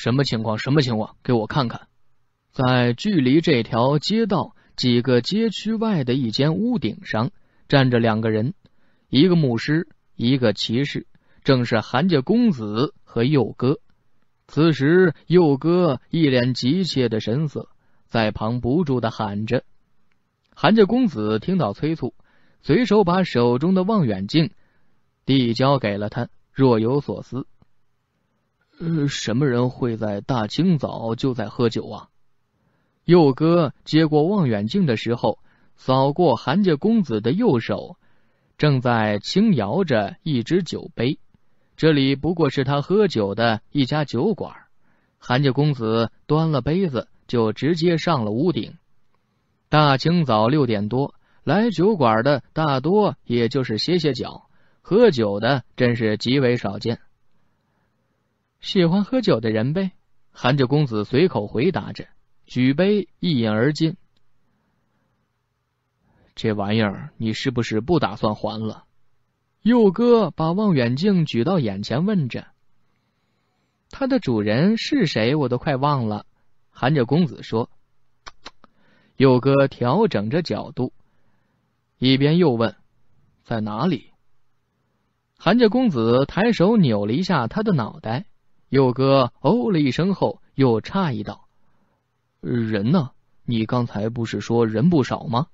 什么情况？什么情况？给我看看！在距离这条街道几个街区外的一间屋顶上站着两个人，一个牧师，一个骑士，正是韩家公子和佑哥。此时，佑哥一脸急切的神色，在旁不住的喊着。韩家公子听到催促，随手把手中的望远镜递交给了他，若有所思。呃，什么人会在大清早就在喝酒啊？佑哥接过望远镜的时候，扫过韩家公子的右手，正在轻摇着一只酒杯。这里不过是他喝酒的一家酒馆。韩家公子端了杯子，就直接上了屋顶。大清早六点多来酒馆的，大多也就是歇歇脚、喝酒的，真是极为少见。喜欢喝酒的人呗，韩家公子随口回答着，举杯一饮而尽。这玩意儿你是不是不打算还了？佑哥把望远镜举到眼前问着，它的主人是谁？我都快忘了。韩家公子说。佑哥调整着角度，一边又问，在哪里？韩家公子抬手扭了一下他的脑袋。佑哥哦了一声后，又诧异道：“人呢？你刚才不是说人不少吗？”“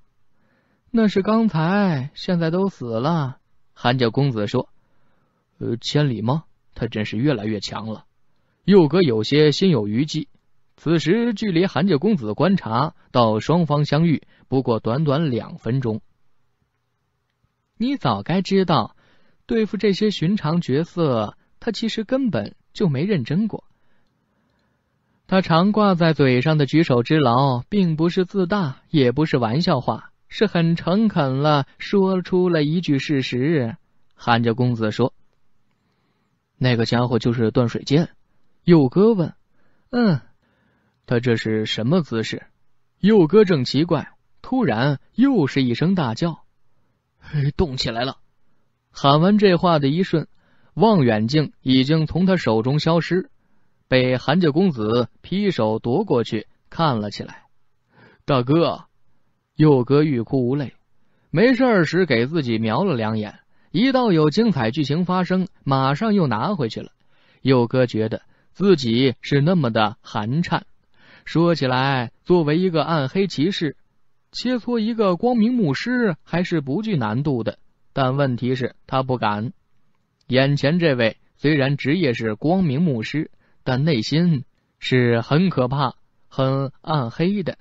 那是刚才，现在都死了。”韩家公子说。“千里猫，他真是越来越强了。”佑哥有些心有余悸。此时，距离韩家公子观察到双方相遇，不过短短两分钟。你早该知道，对付这些寻常角色，他其实根本。就没认真过。他常挂在嘴上的“举手之劳”，并不是自大，也不是玩笑话，是很诚恳了，说出了一句事实。韩家公子说：“那个家伙就是断水剑。”佑哥问：“嗯，他这是什么姿势？”佑哥正奇怪，突然又是一声大叫：“嘿，动起来了！”喊完这话的一瞬。望远镜已经从他手中消失，被韩家公子劈手夺过去看了起来。大哥，佑哥欲哭无泪。没事时给自己瞄了两眼，一到有精彩剧情发生，马上又拿回去了。佑哥觉得自己是那么的寒颤。说起来，作为一个暗黑骑士，切磋一个光明牧师还是不具难度的，但问题是，他不敢。眼前这位虽然职业是光明牧师，但内心是很可怕、很暗黑的。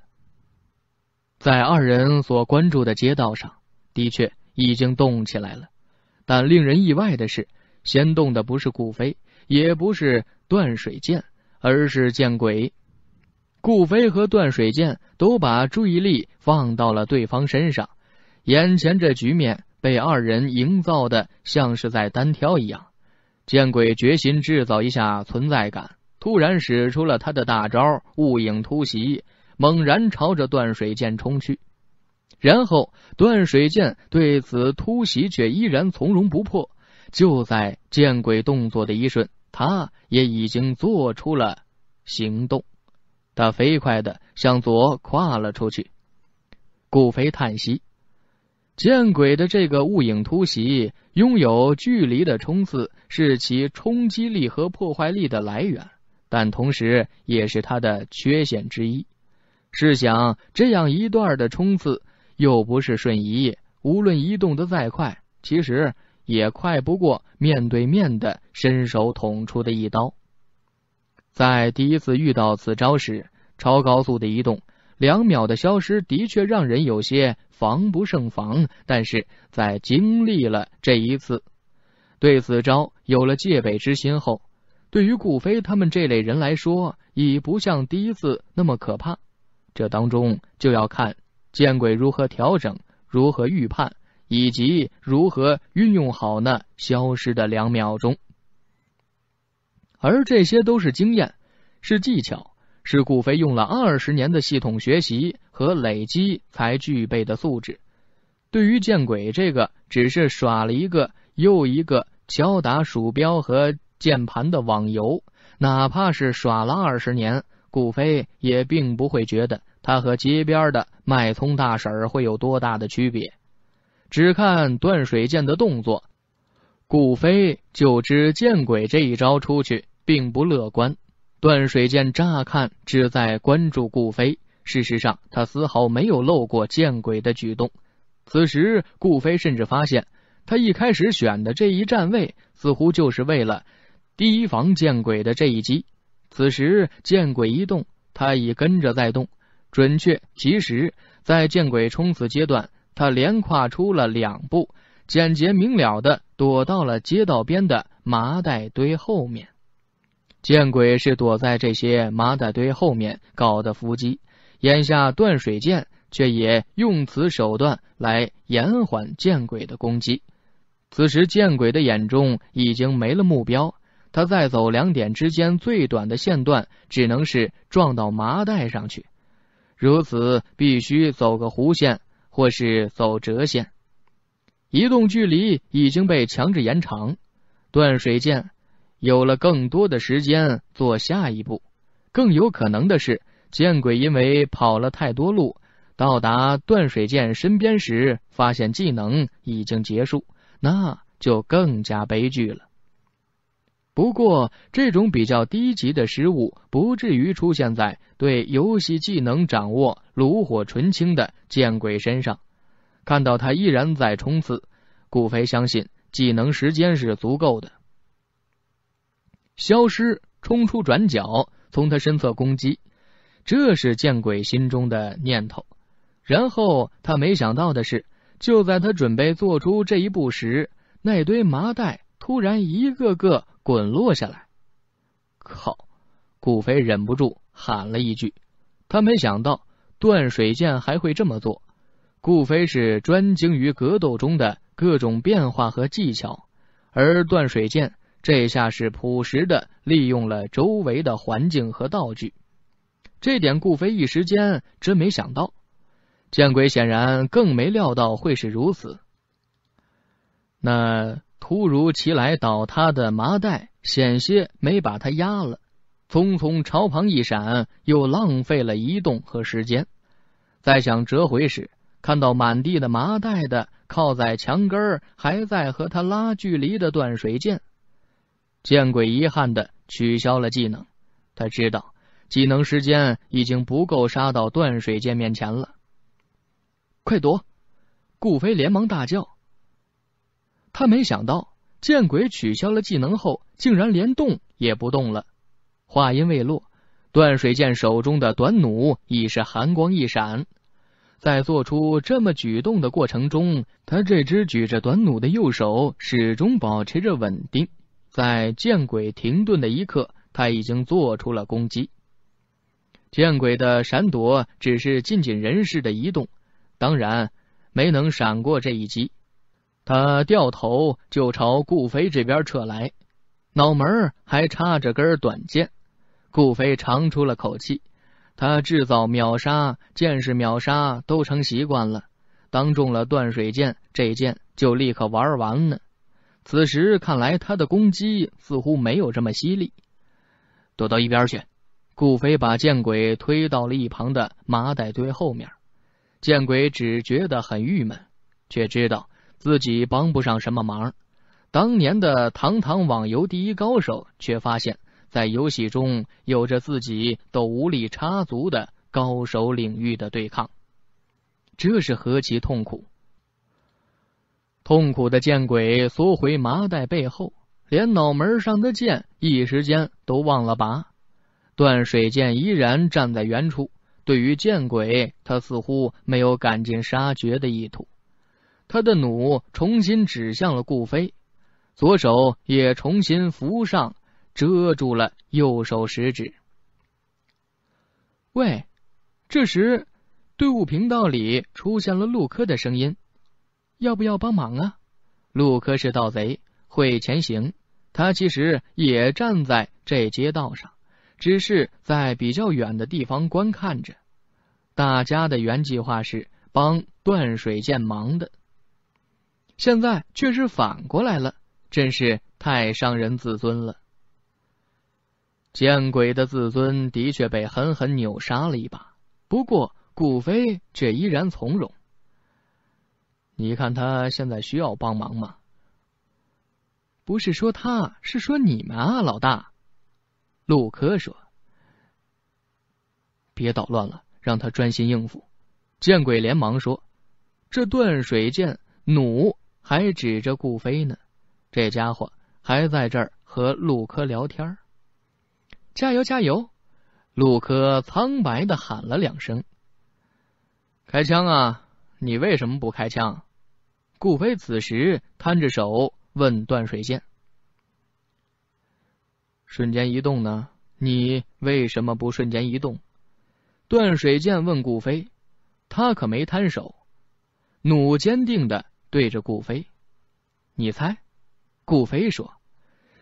在二人所关注的街道上，的确已经动起来了。但令人意外的是，先动的不是顾飞，也不是段水剑，而是见鬼。顾飞和段水剑都把注意力放到了对方身上。眼前这局面。被二人营造的像是在单挑一样，见鬼决心制造一下存在感，突然使出了他的大招雾影突袭，猛然朝着断水剑冲去。然后断水剑对此突袭却依然从容不迫。就在见鬼动作的一瞬，他也已经做出了行动，他飞快的向左跨了出去。顾飞叹息。见鬼的这个雾影突袭，拥有距离的冲刺是其冲击力和破坏力的来源，但同时也是它的缺陷之一。试想，这样一段的冲刺又不是瞬移，无论移动的再快，其实也快不过面对面的伸手捅出的一刀。在第一次遇到此招时，超高速的移动、两秒的消失，的确让人有些。防不胜防，但是在经历了这一次，对此招有了戒备之心后，对于顾飞他们这类人来说，已不像第一次那么可怕。这当中就要看见鬼如何调整、如何预判，以及如何运用好那消失的两秒钟。而这些都是经验，是技巧，是顾飞用了二十年的系统学习。和累积才具备的素质，对于见鬼这个只是耍了一个又一个敲打鼠标和键盘的网游，哪怕是耍了二十年，顾飞也并不会觉得他和街边的卖葱大婶会有多大的区别。只看断水剑的动作，顾飞就知见鬼这一招出去并不乐观。断水剑乍看只在关注顾飞。事实上，他丝毫没有漏过见鬼的举动。此时，顾飞甚至发现，他一开始选的这一站位，似乎就是为了提防见鬼的这一击。此时，见鬼一动，他已跟着在动，准确及时。在见鬼冲刺阶段，他连跨出了两步，简洁明了的躲到了街道边的麻袋堆后面。见鬼是躲在这些麻袋堆后面搞的伏击。眼下断水剑却也用此手段来延缓见鬼的攻击。此时见鬼的眼中已经没了目标，他再走两点之间最短的线段，只能是撞到麻袋上去。如此，必须走个弧线，或是走折线，移动距离已经被强制延长。断水剑有了更多的时间做下一步，更有可能的是。见鬼，因为跑了太多路，到达断水剑身边时，发现技能已经结束，那就更加悲剧了。不过，这种比较低级的失误不至于出现在对游戏技能掌握炉火纯青的见鬼身上。看到他依然在冲刺，顾飞相信技能时间是足够的。消失，冲出转角，从他身侧攻击。这是见鬼心中的念头。然后他没想到的是，就在他准备做出这一步时，那堆麻袋突然一个个滚落下来。靠！顾飞忍不住喊了一句。他没想到断水剑还会这么做。顾飞是专精于格斗中的各种变化和技巧，而断水剑这下是朴实的利用了周围的环境和道具。这点顾飞一时间真没想到，见鬼显然更没料到会是如此。那突如其来倒塌的麻袋险些没把他压了，匆匆朝旁一闪，又浪费了移动和时间。再想折回时，看到满地的麻袋的靠在墙根儿，还在和他拉距离的断水剑，见鬼遗憾的取消了技能。他知道。技能时间已经不够，杀到断水剑面前了！快躲！顾飞连忙大叫。他没想到，见鬼取消了技能后，竟然连动也不动了。话音未落，断水剑手中的短弩已是寒光一闪。在做出这么举动的过程中，他这只举着短弩的右手始终保持着稳定。在见鬼停顿的一刻，他已经做出了攻击。见鬼的闪躲只是尽尽人事的移动，当然没能闪过这一击。他掉头就朝顾飞这边撤来，脑门还插着根短剑。顾飞长出了口气，他制造秒杀、剑士秒杀都成习惯了，当中了断水剑，这剑就立刻玩完呢。此时看来，他的攻击似乎没有这么犀利，躲到一边去。顾飞把见鬼推到了一旁的麻袋堆后面，见鬼只觉得很郁闷，却知道自己帮不上什么忙。当年的堂堂网游第一高手，却发现在游戏中有着自己都无力插足的高手领域的对抗，这是何其痛苦！痛苦的见鬼缩回麻袋背后，连脑门上的剑一时间都忘了拔。断水剑依然站在原处，对于见鬼，他似乎没有赶尽杀绝的意图。他的弩重新指向了顾飞，左手也重新扶上，遮住了右手食指。喂，这时队伍频道里出现了陆科的声音：“要不要帮忙啊？”陆科是盗贼，会潜行，他其实也站在这街道上。只是在比较远的地方观看着，大家的原计划是帮断水剑忙的，现在却是反过来了，真是太伤人自尊了。见鬼的自尊的确被狠狠扭杀了一把，不过顾飞却依然从容。你看他现在需要帮忙吗？不是说他是说你们啊，老大。陆柯说：“别捣乱了，让他专心应付。”见鬼，连忙说：“这断水剑弩还指着顾飞呢，这家伙还在这儿和陆柯聊天。”加油，加油！陆柯苍白的喊了两声：“开枪啊！你为什么不开枪？”顾飞此时摊着手问：“断水剑。”瞬间移动呢？你为什么不瞬间移动？段水剑问顾飞，他可没摊手，弩坚定的对着顾飞：“你猜？”顾飞说：“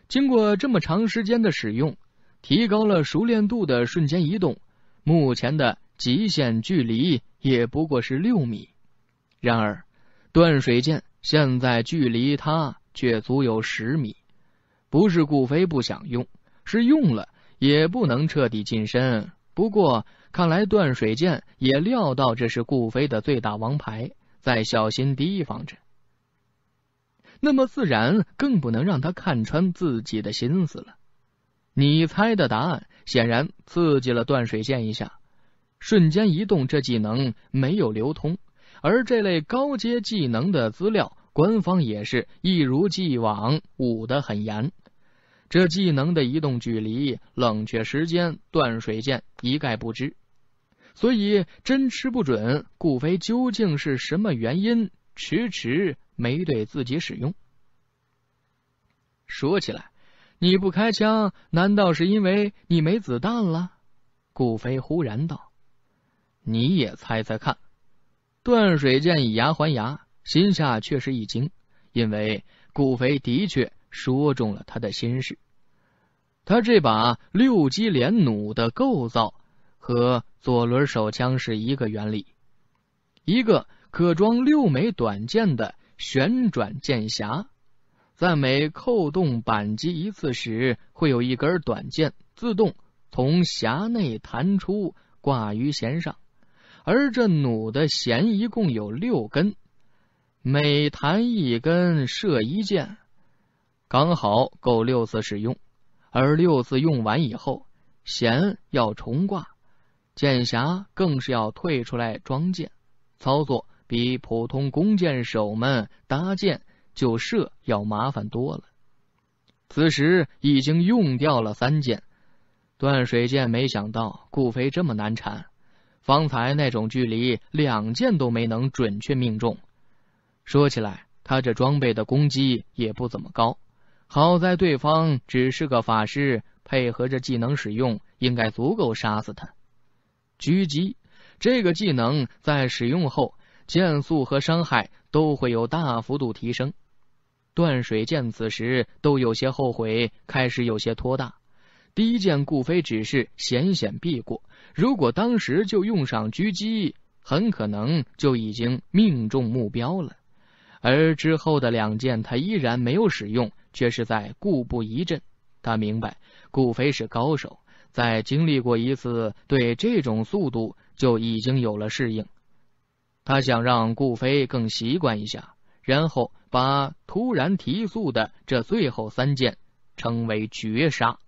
经过这么长时间的使用，提高了熟练度的瞬间移动，目前的极限距离也不过是六米。然而，段水剑现在距离他却足有十米。不是顾飞不想用。”是用了也不能彻底近身，不过看来断水剑也料到这是顾飞的最大王牌，在小心提防着。那么自然更不能让他看穿自己的心思了。你猜的答案显然刺激了断水剑一下，瞬间移动这技能没有流通，而这类高阶技能的资料，官方也是一如既往捂得很严。这技能的移动距离、冷却时间、断水剑一概不知，所以真吃不准顾飞究竟是什么原因迟迟没对自己使用。说起来，你不开枪，难道是因为你没子弹了？顾飞忽然道：“你也猜猜看。”断水剑以牙还牙，心下却是一惊，因为顾飞的确。说中了他的心事。他这把六级连弩的构造和左轮手枪是一个原理，一个可装六枚短剑的旋转剑匣，在每扣动扳机一次时，会有一根短剑自动从匣内弹出，挂于弦上。而这弩的弦一共有六根，每弹一根，射一箭。刚好够六次使用，而六次用完以后，弦要重挂，剑匣更是要退出来装剑，操作比普通弓箭手们搭箭就射要麻烦多了。此时已经用掉了三箭，断水箭没想到顾飞这么难缠，方才那种距离两箭都没能准确命中。说起来，他这装备的攻击也不怎么高。好在对方只是个法师，配合着技能使用，应该足够杀死他。狙击这个技能在使用后，剑速和伤害都会有大幅度提升。断水剑此时都有些后悔，开始有些拖大。第一件顾飞只是险险避过，如果当时就用上狙击，很可能就已经命中目标了。而之后的两件他依然没有使用。却是在固步一阵。他明白，顾飞是高手，在经历过一次对这种速度，就已经有了适应。他想让顾飞更习惯一下，然后把突然提速的这最后三剑称为绝杀。